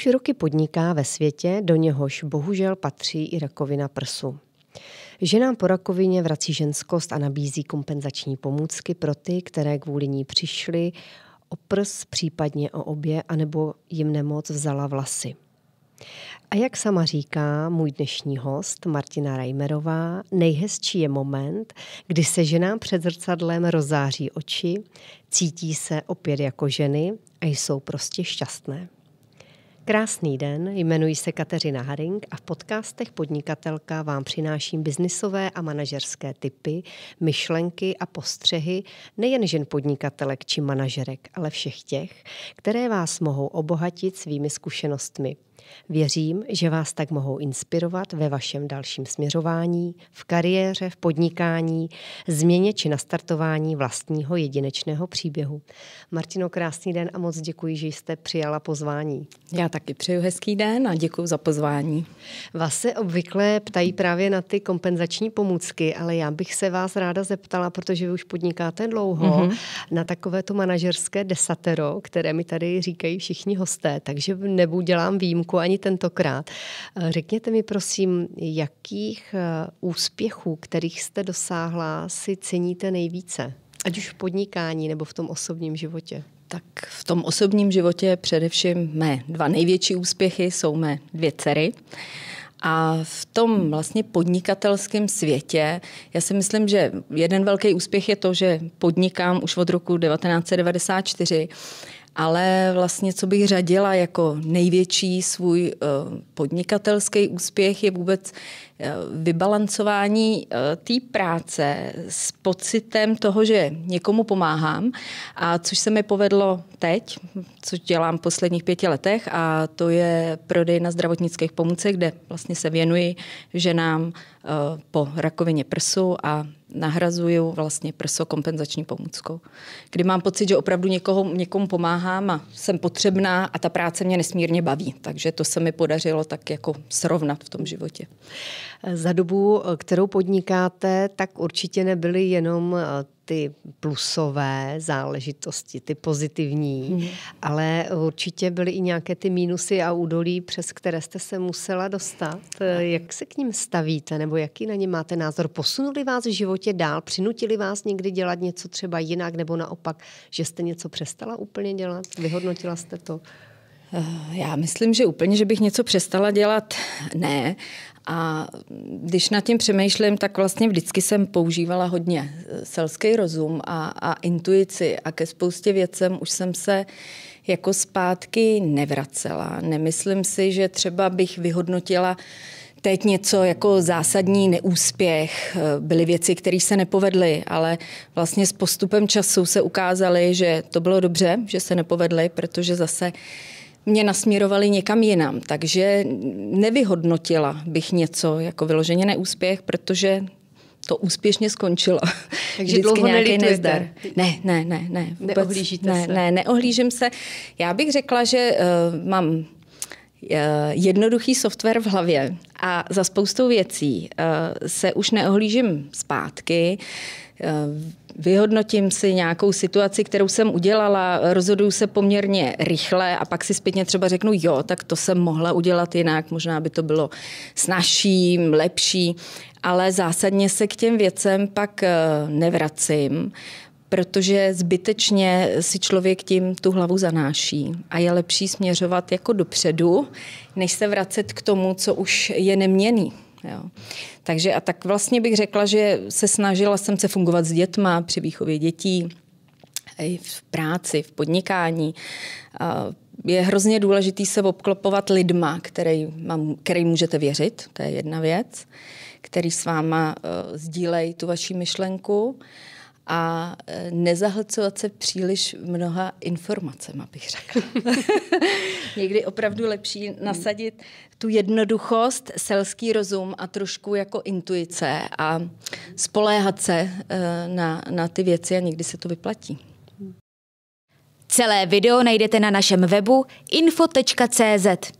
už roky podniká ve světě, do něhož bohužel patří i rakovina prsu. Ženám po rakovině vrací ženskost a nabízí kompenzační pomůcky pro ty, které kvůli ní přišly o prs, případně o obě, anebo jim nemoc vzala vlasy. A jak sama říká můj dnešní host Martina Reimerová, nejhezčí je moment, kdy se ženám před zrcadlem rozáří oči, cítí se opět jako ženy a jsou prostě šťastné. Krásný den, jmenuji se Kateřina Haring a v podcastech Podnikatelka vám přináším biznisové a manažerské typy, myšlenky a postřehy nejen žen podnikatelek či manažerek, ale všech těch, které vás mohou obohatit svými zkušenostmi – Věřím, že vás tak mohou inspirovat ve vašem dalším směřování, v kariéře, v podnikání, změně či nastartování vlastního jedinečného příběhu. Martino, krásný den a moc děkuji, že jste přijala pozvání. Já taky přeju hezký den a děkuji za pozvání. Vás se obvykle ptají právě na ty kompenzační pomůcky, ale já bych se vás ráda zeptala, protože vy už podnikáte dlouho, mm-hmm. na takové to manažerské desatero, které mi tady říkají všichni hosté, takže nebudu dělám výjimku úspěchu ani tentokrát. Eh, řekněte mi prosím, jakých eh, úspěchů, kterých jste dosáhla, si ceníte nejvíce? Ať už v podnikání nebo v tom osobním životě. Tak v tom osobním životě především mé dva největší úspěchy jsou mé dvě dcery. A v tom vlastně podnikatelském světě, já si myslím, že jeden velký úspěch je to, že podnikám už od roku 1994 ale vlastně, co bych řadila jako největší svůj eh, podnikatelský úspěch, je vůbec Eh, vybalancování eh, té práce s pocitem toho, že někomu pomáhám, a což se mi povedlo teď, co dělám v posledních pěti letech, a to je prodej na zdravotnických pomůcech, kde vlastně se věnuji ženám eh, po rakovině prsu a nahrazuju vlastně prso kompenzační pomůckou. Kdy mám pocit, že opravdu někoho, někomu pomáhám a jsem potřebná a ta práce mě nesmírně baví. Takže to se mi podařilo tak jako srovnat v tom životě. Za dobu, kterou podnikáte, tak určitě nebyly jenom eh, ty plusové záležitosti, ty pozitivní, hmm. ale určitě byly i nějaké ty mínusy a údolí, přes které jste se musela dostat. Eh, jak se k ním stavíte, nebo jaký na ně máte názor? Posunuli vás v životě dál? Přinutili vás někdy dělat něco třeba jinak, nebo naopak, že jste něco přestala úplně dělat? Vyhodnotila jste to? Eh, já myslím, že úplně, že bych něco přestala dělat, ne. A když nad tím přemýšlím, tak vlastně vždycky jsem používala hodně eh, selský rozum a, a intuici a ke spoustě věcem už jsem se jako zpátky nevracela. Nemyslím si, že třeba bych vyhodnotila teď něco jako zásadní neúspěch. Eh, byly věci, které se nepovedly, ale vlastně s postupem času se ukázaly, že to bylo dobře, že se nepovedly, protože zase mě nasměrovali někam jinam. Takže nevyhodnotila bych něco jako vyloženě neúspěch, protože to úspěšně skončilo. Takže Vždycky dlouho nějaký nezdar. Ne, ne, ne, ne. Vůbec, neohlížíte ne, se? Ne, neohlížím se. Já bych řekla, že uh, mám Eh, jednoduchý software v hlavě a za spoustou věcí eh, se už neohlížím zpátky, eh, vyhodnotím si nějakou situaci, kterou jsem udělala, rozhoduju se poměrně rychle a pak si zpětně třeba řeknu, jo, tak to jsem mohla udělat jinak, možná by to bylo snažší, lepší, ale zásadně se k těm věcem pak nevracím, protože zbytečně si člověk tím tu hlavu zanáší a je lepší směřovat jako dopředu, než se vracet k tomu, co už je neměný. Jo. Takže a tak vlastně bych řekla, že se snažila jsem se fungovat s dětma při výchově dětí, i v práci, v podnikání. Je hrozně důležitý se obklopovat lidma, který, mám, který můžete věřit, to je jedna věc, který s váma uh, eh, sdílejí tu vaši myšlenku. Uh, a e, nezahlcovat se příliš mnoha informacemi, bych řekla. Někdy opravdu lepší nasadit tu jednoduchost, selský rozum a trošku jako intuice a spoléhat se e, na, na ty věci a někdy se to vyplatí. Celé video najdete na našem webu info.cz.